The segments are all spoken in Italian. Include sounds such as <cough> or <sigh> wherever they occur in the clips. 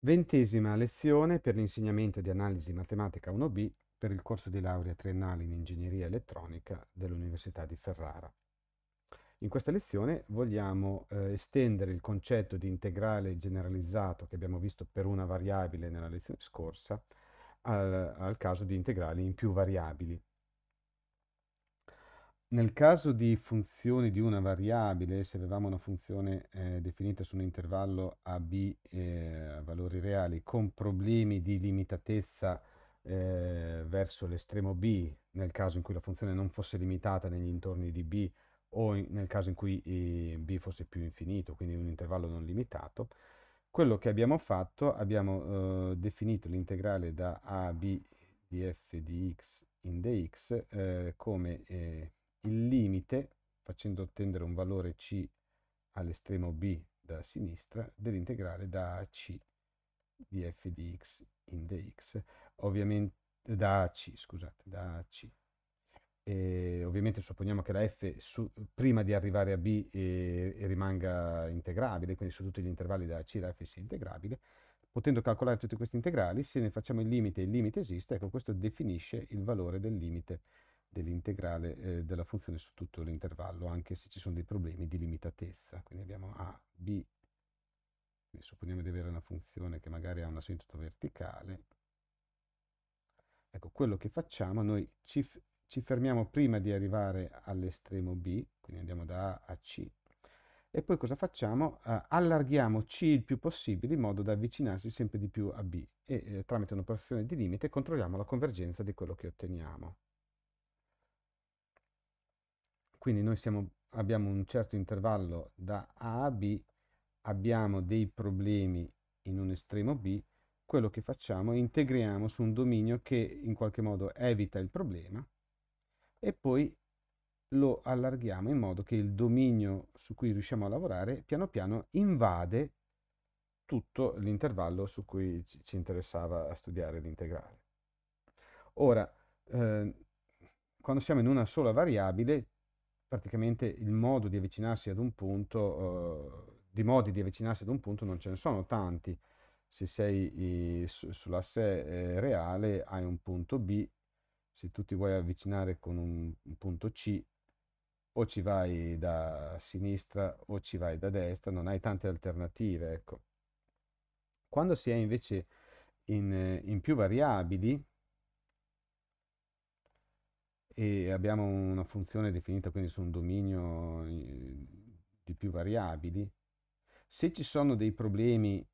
Ventesima lezione per l'insegnamento di analisi matematica 1B per il corso di laurea triennale in ingegneria elettronica dell'Università di Ferrara. In questa lezione vogliamo eh, estendere il concetto di integrale generalizzato che abbiamo visto per una variabile nella lezione scorsa al, al caso di integrali in più variabili. Nel caso di funzioni di una variabile, se avevamo una funzione eh, definita su un intervallo a b eh, a valori reali con problemi di limitatezza eh, verso l'estremo b, nel caso in cui la funzione non fosse limitata negli intorni di b o in, nel caso in cui eh, b fosse più infinito, quindi un intervallo non limitato, quello che abbiamo fatto, abbiamo eh, definito l'integrale da a a b di f di x in dx eh, come il limite, facendo ottenere un valore C all'estremo B da sinistra, dell'integrale da c di f di x in dx, ovviamente da AC, scusate, da AC. E ovviamente supponiamo che la f su, prima di arrivare a b e, eh, e rimanga integrabile, quindi su tutti gli intervalli da c la f sia integrabile, potendo calcolare tutti questi integrali, se ne facciamo il limite il limite esiste, ecco questo definisce il valore del limite dell'integrale eh, della funzione su tutto l'intervallo, anche se ci sono dei problemi di limitatezza. Quindi abbiamo a, b, quindi supponiamo di avere una funzione che magari ha un asintoto verticale. Ecco, quello che facciamo, noi ci, ci fermiamo prima di arrivare all'estremo b, quindi andiamo da A a C, e poi cosa facciamo? Uh, allarghiamo C il più possibile in modo da avvicinarsi sempre di più a B e eh, tramite un'operazione di limite controlliamo la convergenza di quello che otteniamo. Quindi noi siamo, abbiamo un certo intervallo da A a B, abbiamo dei problemi in un estremo B, quello che facciamo è integriamo su un dominio che in qualche modo evita il problema e poi lo allarghiamo in modo che il dominio su cui riusciamo a lavorare piano piano invade tutto l'intervallo su cui ci interessava studiare l'integrale. Ora, eh, quando siamo in una sola variabile praticamente il modo di avvicinarsi ad un punto, eh, di modi di avvicinarsi ad un punto non ce ne sono tanti. Se sei eh, su, sull'asse eh, reale hai un punto B, se tu ti vuoi avvicinare con un, un, punto C, o ci vai da sinistra o ci vai da destra, non hai tante alternative. Ecco. Quando si è invece in, eh, in più variabili, e abbiamo una funzione definita quindi su un dominio eh, di più variabili, se ci sono dei problemi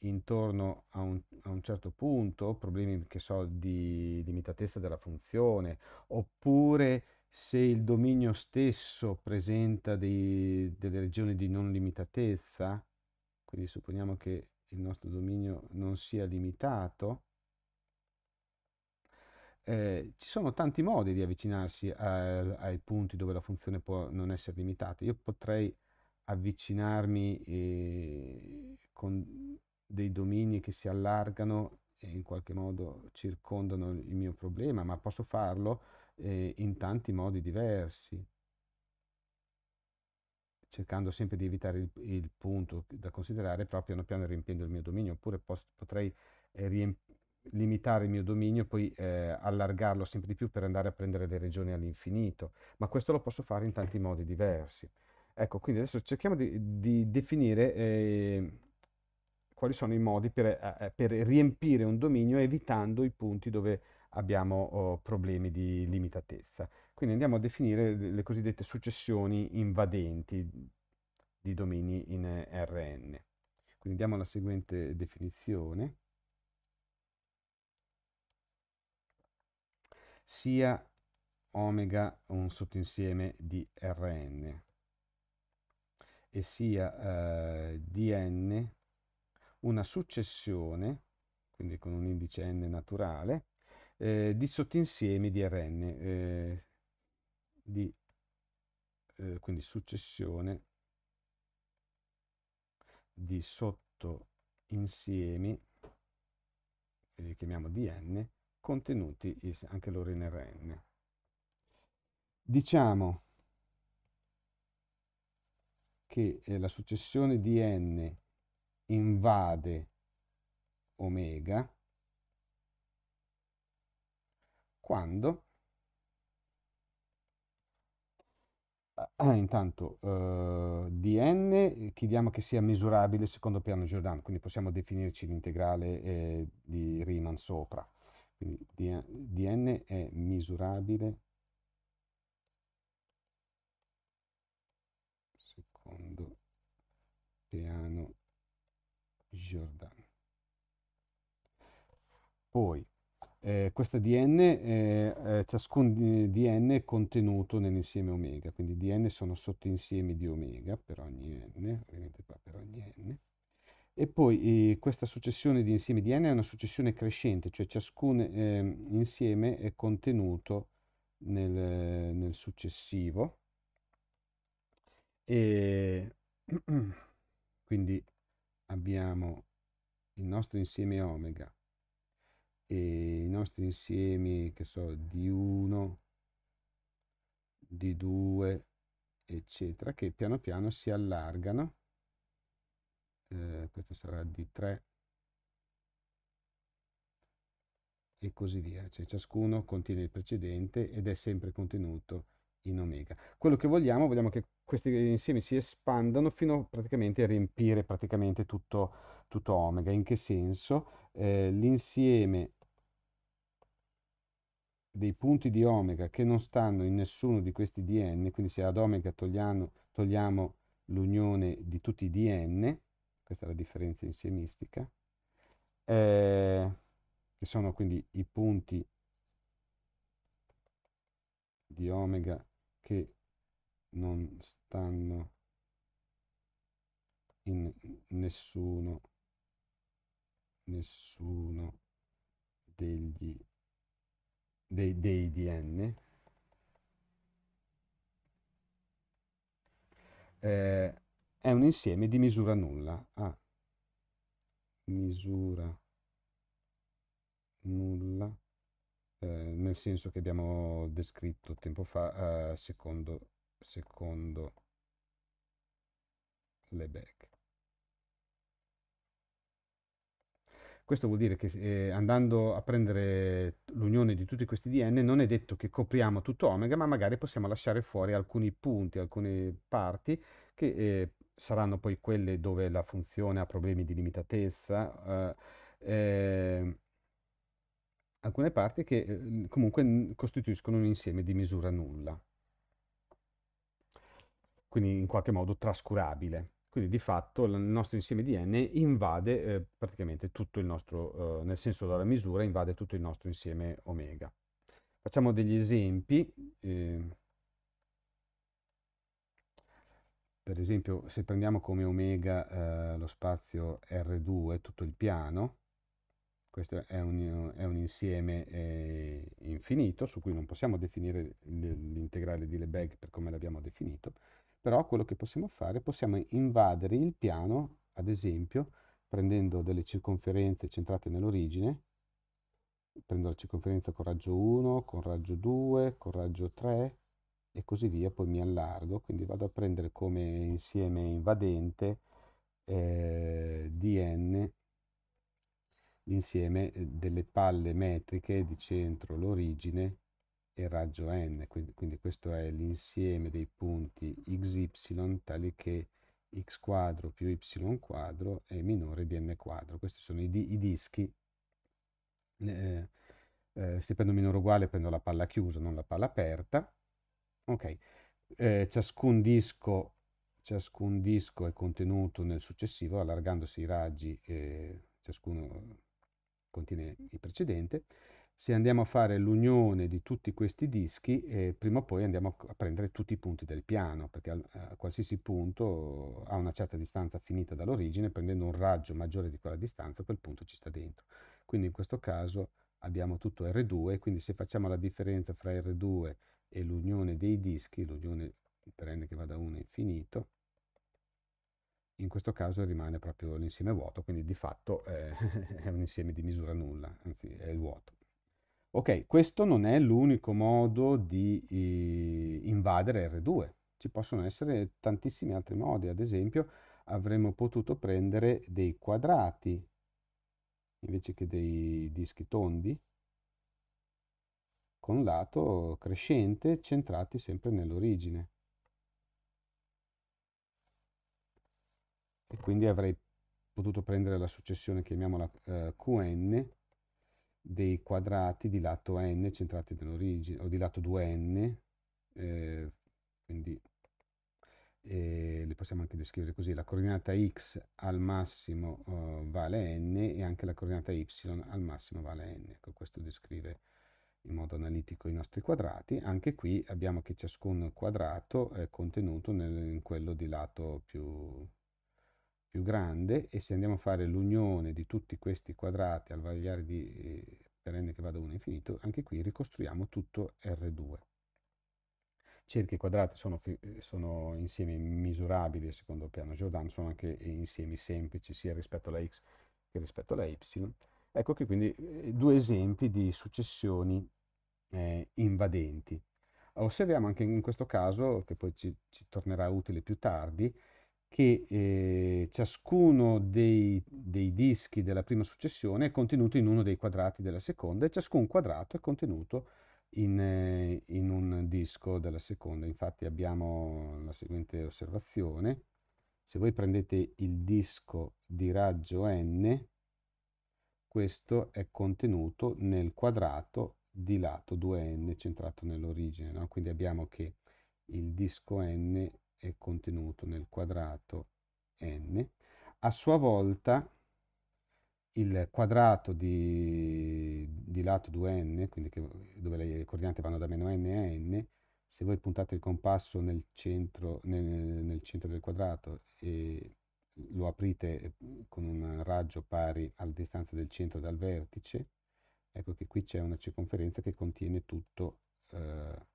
intorno a un, a un certo punto, problemi che so di limitatezza della funzione, oppure se il dominio stesso presenta dei, delle regioni di non limitatezza, quindi supponiamo che il nostro dominio non sia limitato, eh, ci sono tanti modi di avvicinarsi a, ai punti dove la funzione può non essere limitata. Io potrei avvicinarmi eh, con dei domini che si allargano e in qualche modo circondano il mio problema, ma posso farlo eh, in tanti modi diversi, cercando sempre di evitare il, il punto da considerare proprio piano piano riempiendo il mio dominio, oppure posso, potrei eh, riempire limitare il mio dominio e poi eh, allargarlo sempre di più per andare a prendere le regioni all'infinito, ma questo lo posso fare in tanti modi diversi. Ecco, quindi adesso cerchiamo di, di definire eh, quali sono i modi per, eh, eh, per, riempire un dominio evitando i punti dove abbiamo oh, problemi di limitatezza. Quindi andiamo a definire le cosiddette successioni invadenti di domini in Rn. Quindi diamo la seguente definizione sia omega un sottoinsieme di Rn e sia eh, Dn una successione, quindi con un indice n naturale, eh, di sottoinsiemi di Rn, eh, di, eh, quindi successione di sottoinsiemi, che li chiamiamo Dn, contenuti anche loro in Rn. Diciamo che eh, la successione di n invade omega quando ah, intanto uh, di n chiediamo che sia misurabile secondo piano Giordano, quindi possiamo definirci l'integrale eh, di Riemann sopra. Quindi dn è misurabile secondo piano Giordano. Poi eh, questa dn, eh, ciascun eh, dn è contenuto nell'insieme omega, quindi dn sono sottoinsiemi di omega per ogni n, ovviamente qua per ogni n. E poi eh, questa successione di insiemi di n è una successione crescente, cioè ciascun eh, insieme è contenuto nel, nel successivo. E <clears throat> quindi abbiamo il nostro insieme omega e i nostri insiemi che so di 1 di 2 eccetera che piano piano si allargano eh, questo sarà d 3 e così via, cioè ciascuno contiene il precedente ed è sempre contenuto in omega. Quello che vogliamo, vogliamo che questi insiemi si espandano fino praticamente a riempire praticamente tutto, tutto omega. In che senso? Eh, l'insieme dei punti di omega che non stanno in nessuno di questi dn, quindi se ad omega togliamo, togliamo l'unione di tutti i dn, questa è la differenza insiemistica, eh, che sono quindi i punti di omega che non stanno in nessuno, nessuno degli, dei, dei DN. Eh, è un insieme di misura nulla. A ah. misura nulla, eh, nel senso che abbiamo descritto tempo fa, eh, secondo, secondo le back. Questo vuol dire che eh, andando a prendere l'unione di tutti questi dn non è detto che copriamo tutto omega, ma magari possiamo lasciare fuori alcuni punti, alcune parti, che eh, saranno poi quelle dove la funzione ha problemi di limitatezza, eh, ehm, alcune parti che ehm, comunque costituiscono un insieme di misura nulla, quindi in qualche modo trascurabile. Quindi di fatto il nostro insieme di n invade eh, praticamente tutto il nostro, eh, nel senso della misura, invade tutto il nostro insieme omega. Facciamo degli esempi. Eh, Per esempio, se prendiamo come omega eh, lo spazio R2, tutto il piano, questo è un, è un insieme eh, infinito su cui non possiamo definire l'integrale di Lebesgue per come l'abbiamo definito, però quello che possiamo fare, possiamo invadere il piano, ad esempio, prendendo delle circonferenze centrate nell'origine, prendo la circonferenza con raggio 1, con raggio 2, con raggio 3, e così via, poi mi allargo, quindi vado a prendere come insieme invadente eh, dn l'insieme eh, delle palle metriche di centro, l'origine e raggio n, quindi, quindi questo è l'insieme dei punti xy tali che x quadro più y quadro è minore di m quadro. Questi sono i, i dischi. Eh, eh, se prendo minore uguale prendo la palla chiusa, non la palla aperta. Ok, eh, ciascun, disco, ciascun, disco, è contenuto nel successivo, allargandosi i raggi, eh, ciascuno contiene il precedente. Se andiamo a fare l'unione di tutti questi dischi, eh, prima o poi andiamo a prendere tutti i punti del piano, perché a, a qualsiasi punto a una certa distanza finita dall'origine, prendendo un raggio maggiore di quella distanza, quel punto ci sta dentro. Quindi in questo caso abbiamo tutto R2, quindi se facciamo la differenza fra R2 e e l'unione dei dischi, l'unione per n che va da 1 a infinito, in questo caso rimane proprio l'insieme vuoto, quindi di fatto <laughs> è un insieme di misura nulla, anzi è il vuoto. Ok, questo non è l'unico modo di eh, invadere R2, ci possono essere tantissimi altri modi, ad esempio avremmo potuto prendere dei quadrati invece che dei dischi tondi, con lato crescente centrati sempre nell'origine. E quindi avrei potuto prendere la successione, chiamiamola eh, Qn, dei quadrati di lato n centrati nell'origine, o di lato 2n, eh, quindi eh, li possiamo anche descrivere così, la coordinata x al massimo eh, vale n e anche la coordinata y al massimo vale n, ecco, questo descrive in modo analitico i nostri quadrati. Anche qui abbiamo che ciascun quadrato è contenuto nel, in quello di lato più, più, grande e se andiamo a fare l'unione di tutti questi quadrati al vagliare di eh, per n che va da 1 a infinito, anche qui ricostruiamo tutto R2. Cerchi e quadrati sono, eh, sono insiemi misurabili secondo il piano Giordano, sono anche insiemi semplici sia rispetto alla x che rispetto alla y Ecco qui quindi eh, due esempi di successioni eh, invadenti. Osserviamo anche in questo caso, che poi ci, ci tornerà utile più tardi, che eh, ciascuno dei, dei, dischi della prima successione è contenuto in uno dei quadrati della seconda e ciascun quadrato è contenuto in, eh, in un disco della seconda. Infatti abbiamo la seguente osservazione. Se voi prendete il disco di raggio n, questo è contenuto nel quadrato di lato 2n centrato nell'origine. No? Quindi abbiamo che il disco n è contenuto nel quadrato n. A sua volta il quadrato di, di lato 2n, quindi che, dove le coordinate vanno da meno n a n, se voi puntate il compasso nel centro, nel, nel centro del quadrato e lo aprite mm, con un raggio pari alla distanza del centro dal vertice, ecco che qui c'è una circonferenza che contiene tutto, eh,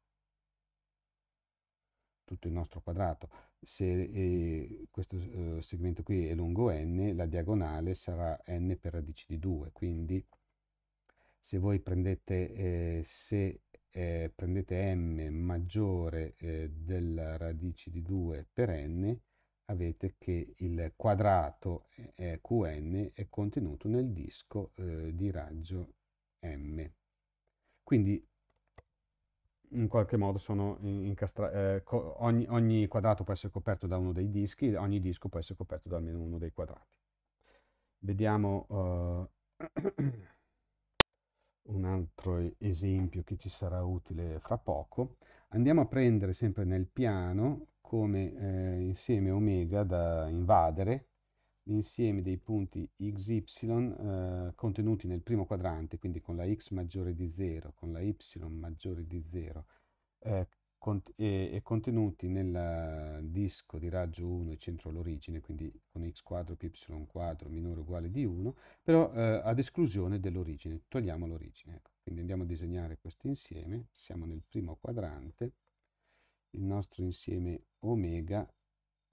tutto il nostro quadrato. Se eh, questo eh, segmento qui è lungo n, la diagonale sarà n per radice di 2, quindi se voi prendete, eh, se, eh, prendete m maggiore eh, della radice di 2 per n, avete che il quadrato QN è contenuto nel disco eh, di raggio M. Quindi in qualche modo sono incastrati, eh, ogni, ogni, quadrato può essere coperto da uno dei dischi, ogni disco può essere coperto da almeno uno dei quadrati. Vediamo uh, <clears throat> un altro esempio che ci sarà utile fra poco. Andiamo a prendere sempre nel piano come eh, insieme omega da invadere l'insieme dei punti xy eh, contenuti nel primo quadrante, quindi con la x maggiore di 0, con la y maggiore di 0 eh, cont e, e, contenuti nel eh, disco di raggio 1 e centro all'origine, quindi con x quadro più y quadro minore o uguale di 1, però eh, ad esclusione dell'origine, togliamo l'origine. Ecco. Quindi andiamo a disegnare questo insieme, siamo nel primo quadrante, il nostro insieme omega,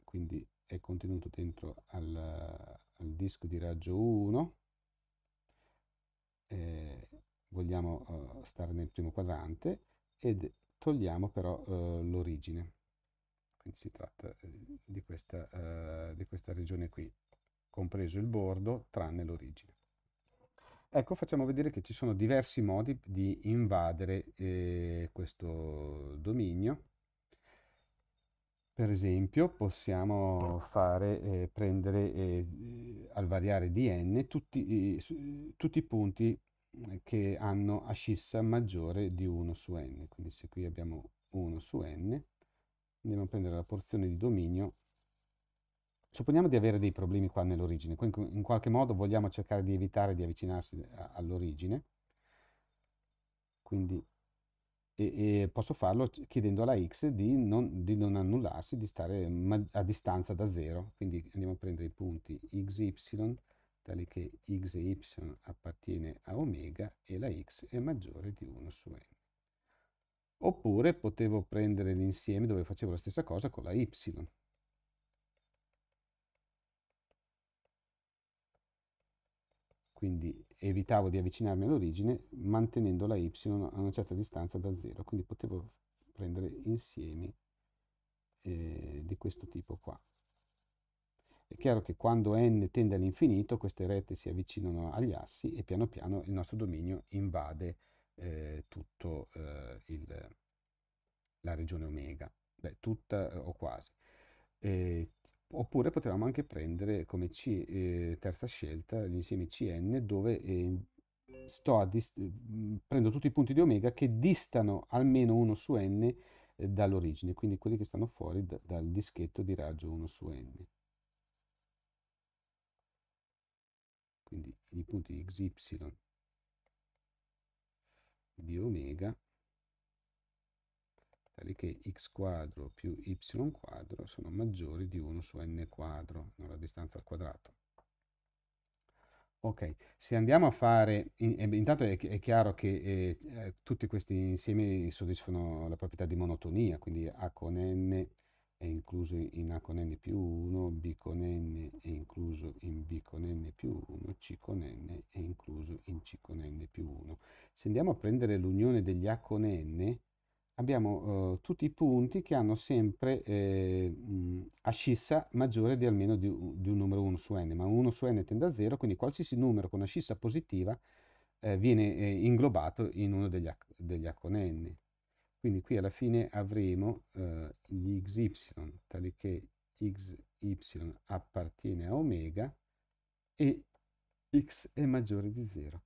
quindi è contenuto dentro al, al disco di raggio 1, eh, vogliamo eh, stare nel primo quadrante, ed togliamo però eh, l'origine. Quindi si tratta eh, di questa, eh, di questa regione qui, compreso il bordo, tranne l'origine. Ecco, facciamo vedere che ci sono diversi modi di invadere eh, questo dominio. Per esempio, possiamo fare, eh, prendere eh, al variare di n tutti, eh, su, tutti, i punti eh, che hanno ascissa maggiore di 1 su n. Quindi se qui abbiamo 1 su n, andiamo a prendere la porzione di dominio. Supponiamo di avere dei problemi qua nell'origine, quindi in qualche modo vogliamo cercare di evitare di avvicinarsi all'origine. Quindi e, e posso farlo chiedendo alla x di non, di non annullarsi, di stare a distanza da 0. Quindi andiamo a prendere i punti x, y, tale che x e y appartiene a omega e la x è maggiore di 1 su n. Oppure potevo prendere l'insieme dove facevo la stessa cosa con la y. Quindi evitavo di avvicinarmi all'origine mantenendo la y a una certa distanza da 0, quindi potevo prendere insiemi eh, di questo tipo qua. È chiaro che quando n tende all'infinito queste rette si avvicinano agli assi e piano piano il nostro dominio invade eh, tutta eh, la regione omega, Beh, tutta eh, o quasi. Eh, Oppure potevamo anche prendere come C, eh, terza scelta l'insieme Cn dove eh, prendo tutti i punti di omega che distano almeno 1 su n eh, dall'origine, quindi quelli che stanno fuori da, dal dischetto di raggio 1 su n. Quindi i punti xy di omega tali che x quadro più y quadro sono maggiori di 1 su n quadro, non la distanza al quadrato. Ok, se andiamo a fare, eh, intanto è, chiaro che eh, eh, tutti questi insiemi soddisfano la proprietà di monotonia, quindi A con n è incluso in A con n più 1, B con n è incluso in B con n più 1, C con n è incluso in C con n più 1. Se andiamo a prendere l'unione degli A con n, abbiamo eh, tutti i punti che hanno sempre eh, ascissa maggiore di almeno di, di, un numero 1 su n, ma 1 su n tende a 0, quindi qualsiasi numero con ascissa positiva eh, viene eh, inglobato in uno degli, degli h con n. Quindi qui alla fine avremo eh, gli xy, tali che xy appartiene a omega e x è maggiore di 0.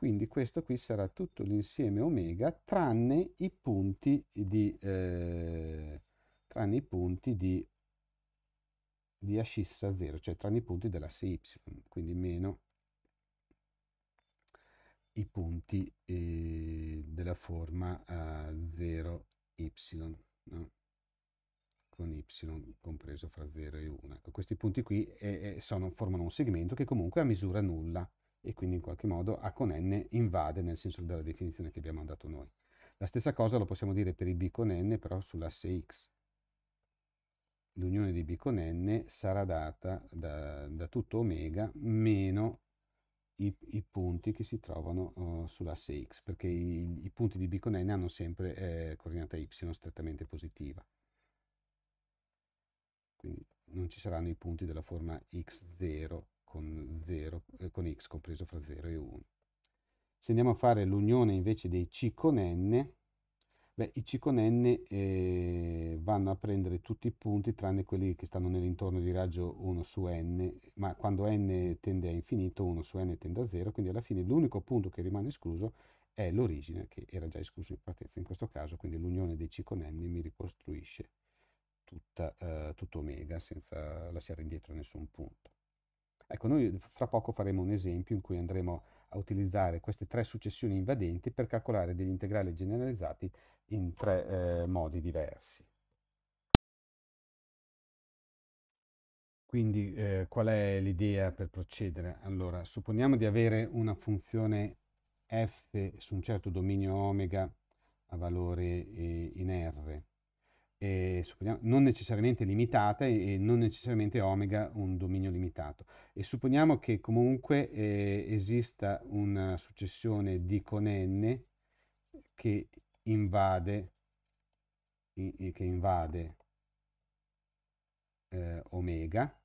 Quindi questo qui sarà tutto l'insieme omega tranne i punti di, eh, tranne i punti di, di ascissa 0, cioè tranne i punti dell'asse y, quindi meno i punti eh, della forma eh, 0y, no? con y compreso fra 0 e 1. Ecco, questi punti qui eh, eh, sono, formano un segmento che comunque ha misura nulla e quindi in qualche modo A con n invade nel senso della definizione che abbiamo dato noi. La stessa cosa lo possiamo dire per i B con n però sull'asse x. L'unione di B con n sarà data da, da tutto omega meno i, i, punti che si trovano uh, oh, sull'asse x, perché i, i, punti di B con n hanno sempre eh, coordinata y strettamente positiva. Quindi non ci saranno i punti della forma x0 con, 0, eh, con x compreso fra 0 e 1. Se andiamo a fare l'unione invece dei c con n, beh, i c con n eh, vanno a prendere tutti i punti tranne quelli che stanno nell'intorno di raggio 1 su n, ma quando n tende a infinito 1 su n tende a 0, quindi alla fine l'unico punto che rimane escluso è l'origine che era già escluso in partenza in questo caso, quindi l'unione dei c con n mi ricostruisce tutta, eh, tutto omega senza lasciare indietro nessun punto. Ecco, noi fra poco faremo un esempio in cui andremo a utilizzare queste tre successioni invadenti per calcolare degli integrali generalizzati in tre eh, modi diversi. Quindi eh, qual è l'idea per procedere? Allora, supponiamo di avere una funzione f su un certo dominio omega a valore eh, in R eh, non necessariamente limitata e non necessariamente omega un dominio limitato. E supponiamo che comunque eh, esista una successione di con n che invade, in, che invade eh, omega,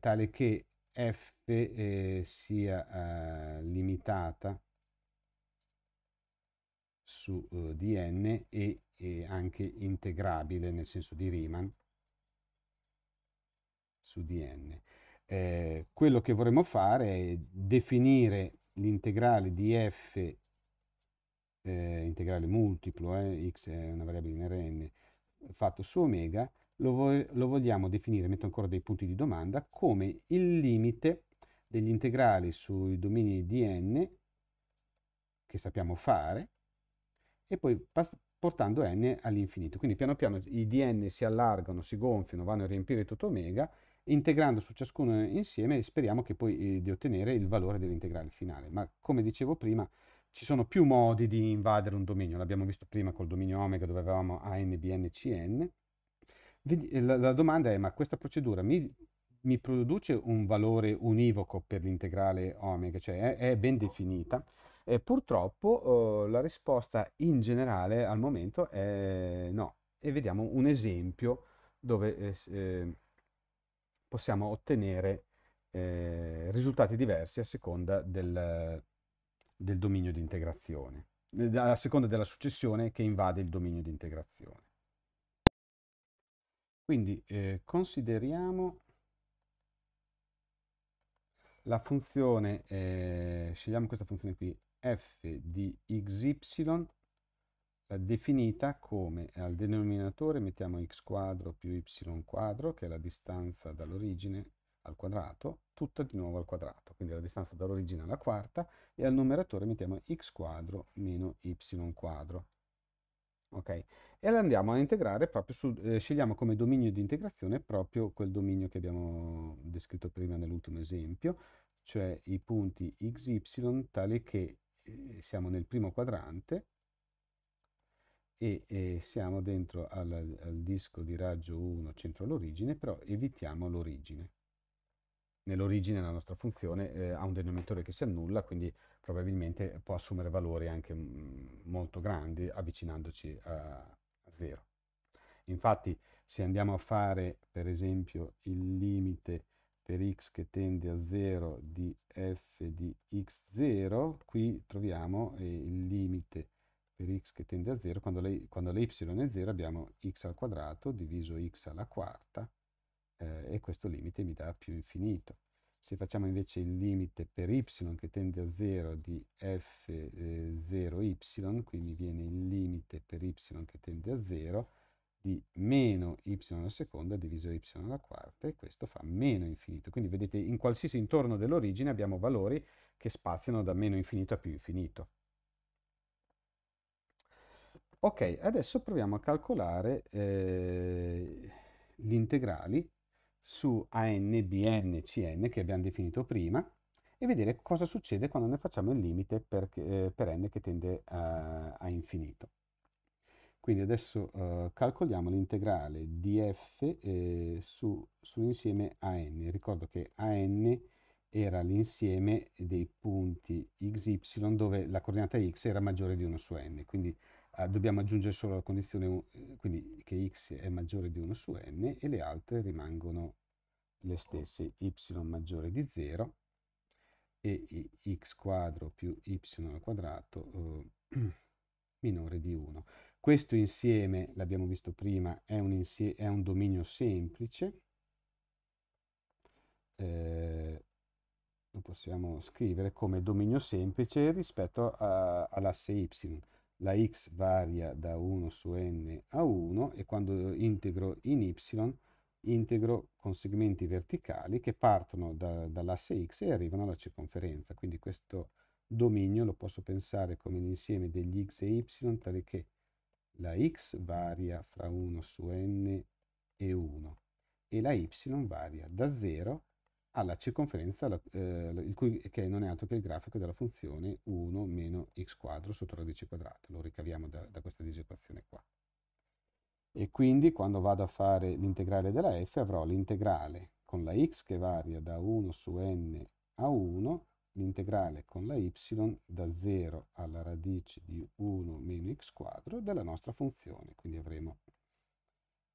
tale che f eh, sia eh, limitata su uh, di n e e anche integrabile nel senso di Riemann su dn. Eh, quello che vorremmo fare è definire l'integrale di f, eh, integrale multiplo, eh, x è una variabile in Rn, fatto su omega, lo, vo lo vogliamo definire, metto ancora dei punti di domanda, come il limite degli integrali sui domini di n che sappiamo fare e poi portando n all'infinito. Quindi piano piano i dn si allargano, si gonfiano, vanno a riempire tutto omega, integrando su ciascuno insieme e speriamo che poi eh, di ottenere il valore dell'integrale finale. Ma come dicevo prima, ci sono più modi di invadere un dominio, l'abbiamo visto prima col dominio omega dove avevamo an, bn, cn. La, la domanda è, ma questa procedura mi, mi produce un valore univoco per l'integrale omega, cioè è, è ben definita? E purtroppo eh, la risposta in generale al momento è no. E vediamo un esempio dove eh, ehm, possiamo ottenere eh, risultati diversi a seconda del, del dominio di integrazione, eh, a seconda della successione che invade il dominio di integrazione. Quindi eh, consideriamo la funzione, eh, scegliamo questa funzione qui, f di xy eh, definita come eh, al denominatore mettiamo x quadro più y quadro che è la distanza dall'origine al quadrato tutta di nuovo al quadrato quindi la distanza dall'origine alla quarta e al numeratore mettiamo x quadro meno y quadro ok e la andiamo a integrare proprio su eh, scegliamo come dominio di integrazione proprio quel dominio che abbiamo descritto prima nell'ultimo esempio cioè i punti xy tale che siamo nel primo quadrante e eh, siamo dentro al, al disco di raggio 1 centro all'origine, però evitiamo l'origine. Nell'origine la nostra funzione eh, ha un denominatore che si annulla, quindi probabilmente può assumere valori anche mm, molto grandi avvicinandoci a, a 0. Infatti se andiamo a fare per esempio il limite per x che tende a 0 di f di x0, qui troviamo eh, il limite per x che tende a 0, quando, la y è 0 abbiamo x al quadrato diviso x alla quarta eh, e questo limite mi dà più infinito. Se facciamo invece il limite per y che tende a 0 di f0y, eh, qui mi viene il limite per y che tende a 0, di meno y alla seconda diviso y alla quarta e questo fa meno infinito. Quindi vedete in qualsiasi intorno dell'origine abbiamo valori che spaziano da meno infinito a più infinito. Ok, adesso proviamo a calcolare eh, gli integrali su an, bn, cn che abbiamo definito prima e vedere cosa succede quando ne facciamo il limite per, eh, per n che tende a, a infinito. Quindi adesso eh, calcoliamo l'integrale di f eh, su, sull'insieme AN. Ricordo che a n era l'insieme dei punti xy dove la coordinata x era maggiore di 1 su n, quindi eh, dobbiamo aggiungere solo la condizione eh, quindi, che x è maggiore di 1 su n e le altre rimangono le stesse y maggiore di 0 e x quadro più y al quadrato eh, <clears throat> minore di 1. Questo insieme, l'abbiamo visto prima, è un, insieme, è un dominio semplice. Eh, lo possiamo scrivere come dominio semplice rispetto all'asse y. La x varia da 1 su n a 1 e quando integro in y integro con segmenti verticali che partono da, dall'asse x e arrivano alla circonferenza. Quindi questo dominio lo posso pensare come l'insieme degli x e y tale che la x varia fra 1 su n e 1 e la y varia da 0 alla circonferenza la, eh, il cui, che non è altro che il grafico della funzione 1 meno x quadro sotto radice quadrata, lo ricaviamo da, da questa disequazione qua. E quindi quando vado a fare l'integrale della f avrò l'integrale con la x che varia da 1 su n a 1 l'integrale con la y da 0 alla radice di 1 meno x quadro della nostra funzione, quindi avremo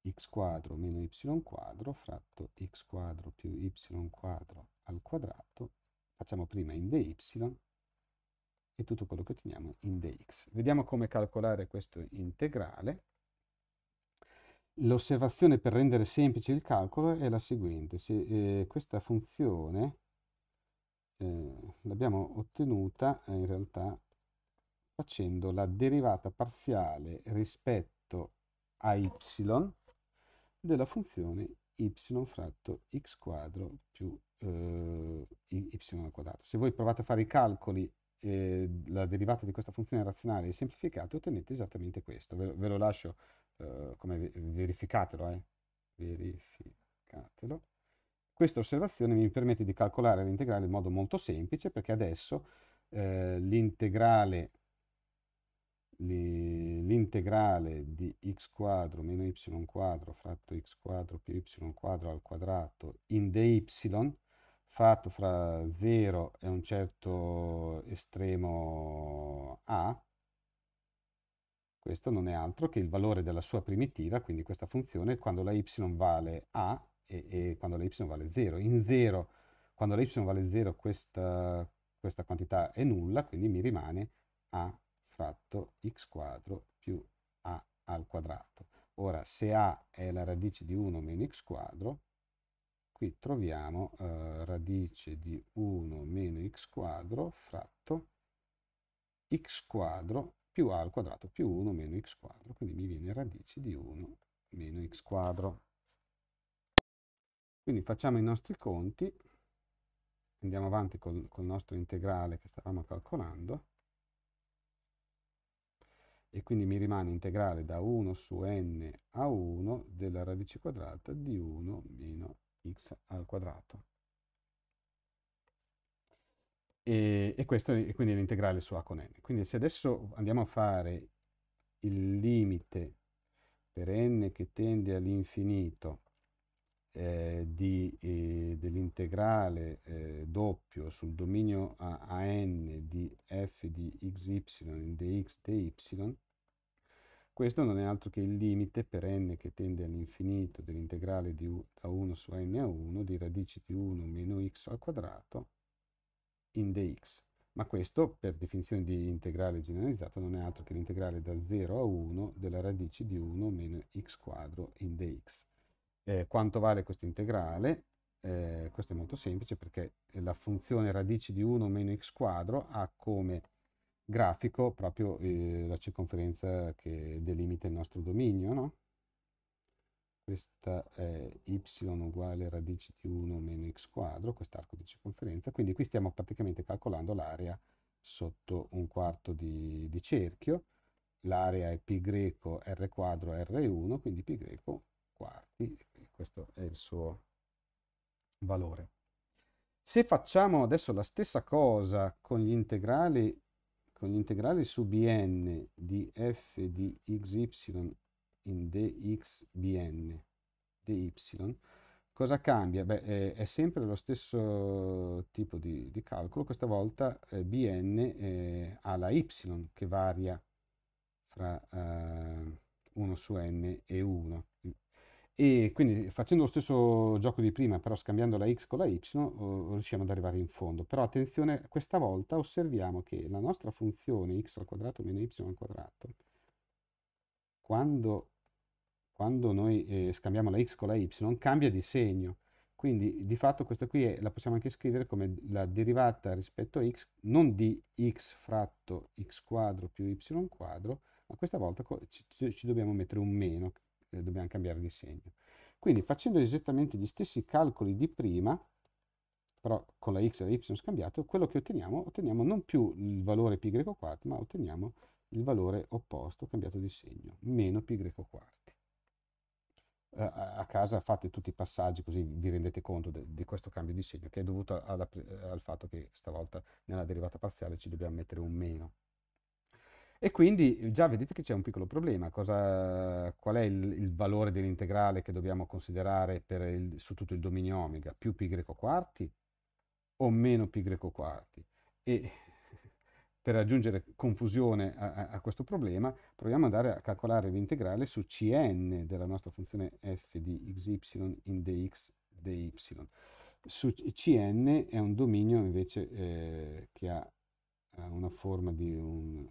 x quadro meno y quadro fratto x quadro più y quadro al quadrato, facciamo prima in dy e tutto quello che otteniamo in dx. Vediamo come calcolare questo integrale. L'osservazione per rendere semplice il calcolo è la seguente, se eh, questa funzione eh, l'abbiamo ottenuta eh, in realtà facendo la derivata parziale rispetto a y della funzione y fratto x quadro più eh, y al quadrato. Se voi provate a fare i calcoli eh, la derivata di questa funzione razionale è semplificata, ottenete esattamente questo. Ve, ve lo lascio eh, come verificatelo, eh. verificatelo. Questa osservazione mi permette di calcolare l'integrale in modo molto semplice perché adesso eh, l'integrale l'integrale di x quadro meno y quadro fratto x quadro più y quadro al quadrato in dy fatto fra 0 e un certo estremo a, questo non è altro che il valore della sua primitiva, quindi questa funzione, quando la y vale a, e, e quando la y vale 0. In 0, quando la y vale 0, questa, questa quantità è nulla, quindi mi rimane a fratto x quadro più a al quadrato. Ora, se a è la radice di 1 meno x quadro, qui troviamo eh, radice di 1 meno x quadro fratto x quadro più a al quadrato più 1 meno x quadro, quindi mi viene radice di 1 meno x quadro. Quindi facciamo i nostri conti, andiamo avanti col, col nostro integrale che stavamo calcolando, e quindi mi rimane integrale da 1 su n a 1 della radice quadrata di 1 meno x al quadrato. E, e, questo è quindi l'integrale su a con n. Quindi se adesso andiamo a fare il limite per n che tende all'infinito eh, di, eh, dell'integrale eh, doppio sul dominio a, a, n di f di xy in dx dy, questo non è altro che il limite per n che tende all'infinito dell'integrale u, da 1 su n a 1 di radice di 1 meno x al quadrato in dx. Ma questo, per definizione di integrale generalizzato, non è altro che l'integrale da 0 a 1 della radice di 1 meno x quadro in dx eh, quanto vale questo integrale, eh, questo è molto semplice perché la funzione radice di 1 meno x quadro ha come grafico proprio eh, la circonferenza che delimita il nostro dominio, no? Questa è y uguale radice di 1 meno x quadro, quest'arco di circonferenza, quindi qui stiamo praticamente calcolando l'area sotto un quarto di, di cerchio, l'area è π greco r quadro r1, quindi π greco quarti questo è il suo valore. Se facciamo adesso la stessa cosa con gli integrali, con gli integrali su bn di f di xy in dxbn, dy, cosa cambia? Beh, eh, è sempre lo stesso tipo di, di calcolo, questa volta eh, bn eh, ha la y che varia fra 1 eh, su n e 1, e quindi facendo lo stesso gioco di prima, però scambiando la x con la y, riusciamo ad arrivare in fondo. Però attenzione, questa volta osserviamo che la nostra funzione x al quadrato meno y al quadrato, quando, quando noi eh, scambiamo la x con la y, cambia di segno. Quindi di fatto questa qui è, la possiamo anche scrivere come la derivata rispetto a x, non di x fratto x quadro più y quadro, ma questa volta ci, ci dobbiamo mettere un meno, eh, dobbiamo cambiare di segno. Quindi facendo esattamente gli stessi calcoli di prima, però con la x e la y scambiato, quello che otteniamo, otteniamo non più il valore π greco quarti, ma otteniamo il valore opposto cambiato di segno, meno π greco quarti. Eh, a casa fate tutti i passaggi così vi rendete conto di questo cambio di segno che è dovuto alla, al fatto che stavolta nella derivata parziale ci dobbiamo mettere un meno. E quindi eh, già vedete che c'è un piccolo problema. Cosa, qual è il, il, valore dell'integrale che dobbiamo considerare il, su tutto il dominio omega? Più π quarti o meno π quarti? E <laughs> per aggiungere confusione a, a, a, questo problema, proviamo ad andare a calcolare l'integrale su Cn della nostra funzione f di xy in dx dy. Su Cn è un dominio invece eh, che ha eh, una forma di un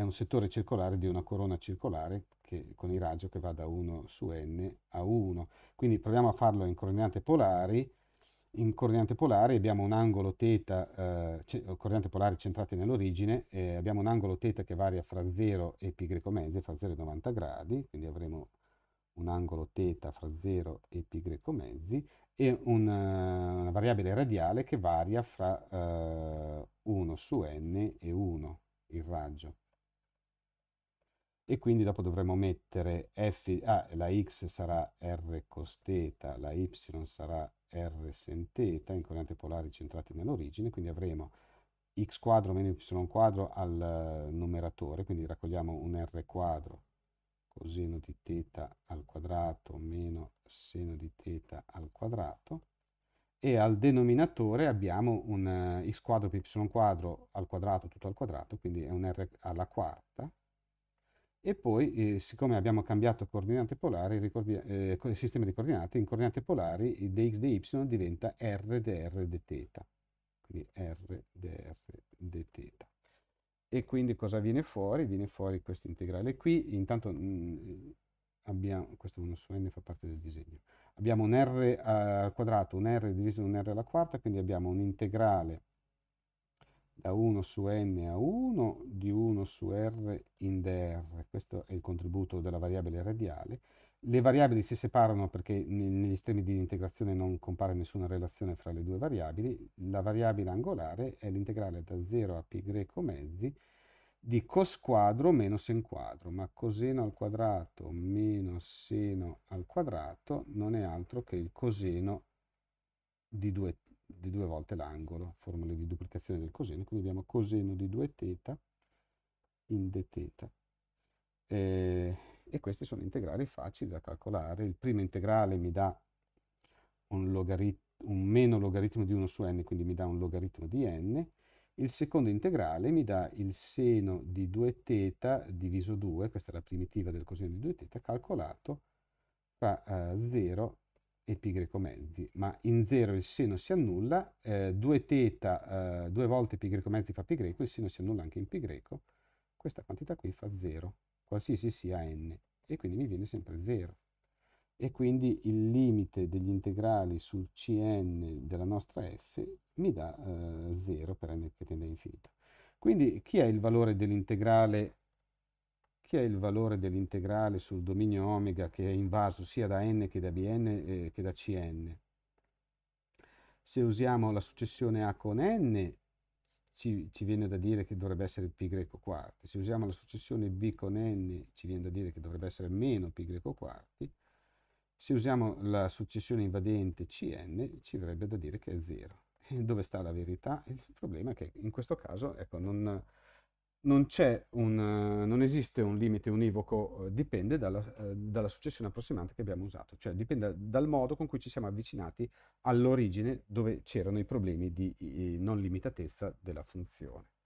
è un settore circolare di una corona circolare che, con il raggio che va da 1 su n a 1. Quindi proviamo a farlo in coordinate polari. In coordinate polari abbiamo un angolo θ, eh, coordinate polari centrate nell'origine, eh, abbiamo un angolo θ che varia fra 0 e π mezzi, fra 0 e 90 gradi, quindi avremo un angolo θ fra 0 e π mezzi e una, eh, una variabile radiale che varia fra eh, 1 su n e 1, il raggio e quindi dopo dovremo mettere f, ah, la x sarà r cos θ, la y sarà r sin θ in coordinate polari centrate nell'origine, quindi avremo x quadro meno y quadro al eh, numeratore, quindi raccogliamo un r quadro coseno di θ al quadrato meno seno di θ al quadrato e al denominatore abbiamo un eh, x quadro più y quadro al quadrato tutto al quadrato, quindi è un r alla quarta e poi, eh, siccome abbiamo cambiato coordinate polari, ricordi, eh, sistema di coordinate, in coordinate polari dx dy diventa r dr dθ. Quindi r dr dθ. E quindi cosa viene fuori? Viene fuori questo integrale qui. Intanto mh, mm, abbiamo, questo 1 su n fa parte del disegno. Abbiamo un r al quadrato, un r diviso da un r alla quarta, quindi abbiamo un integrale da 1 su n a 1 di 1 su r in dr, questo è il contributo della variabile radiale. Le variabili si separano perché negli estremi di integrazione non compare nessuna relazione fra le due variabili. La variabile angolare è l'integrale da 0 a π mezzi di cos quadro meno sen quadro, ma coseno al quadrato meno seno al quadrato non è altro che il coseno di 2t di due volte l'angolo, formula di duplicazione del coseno, quindi abbiamo coseno di 2 θ in teta. E, eh, e questi sono integrali facili da calcolare. Il primo integrale mi dà un, logarit un meno logaritmo di 1 su n, quindi mi dà un logaritmo di n. Il secondo integrale mi dà il seno di 2 θ diviso 2, questa è la primitiva del coseno di 2 θ, calcolato fra eh, 0 e π mezzi, ma in 0 il seno si annulla, 2 eh, teta, 2 eh, volte π mezzi fa π, il seno si annulla anche in π, questa quantità qui fa 0, qualsiasi sia n, e quindi mi viene sempre 0. E quindi il limite degli integrali sul Cn della nostra f mi dà eh, 0 per n che tende a infinito. Quindi chi è il valore dell'integrale che è il valore dell'integrale sul dominio omega che è invaso sia da n che da bn eh, che da cn. Se usiamo la successione a con n, ci, ci, viene da dire che dovrebbe essere pi greco quarti. Se usiamo la successione b con n, ci viene da dire che dovrebbe essere meno pi greco quarti. Se usiamo la successione invadente cn, ci verrebbe da dire che è 0. <laughs> Dove sta la verità? Il problema è che in questo caso ecco, non, non, un, eh, non, esiste un limite univoco, eh, dipende dalla, eh, dalla, successione approssimante che abbiamo usato, cioè dipende dal modo con cui ci siamo avvicinati all'origine dove c'erano i problemi di non limitatezza della funzione.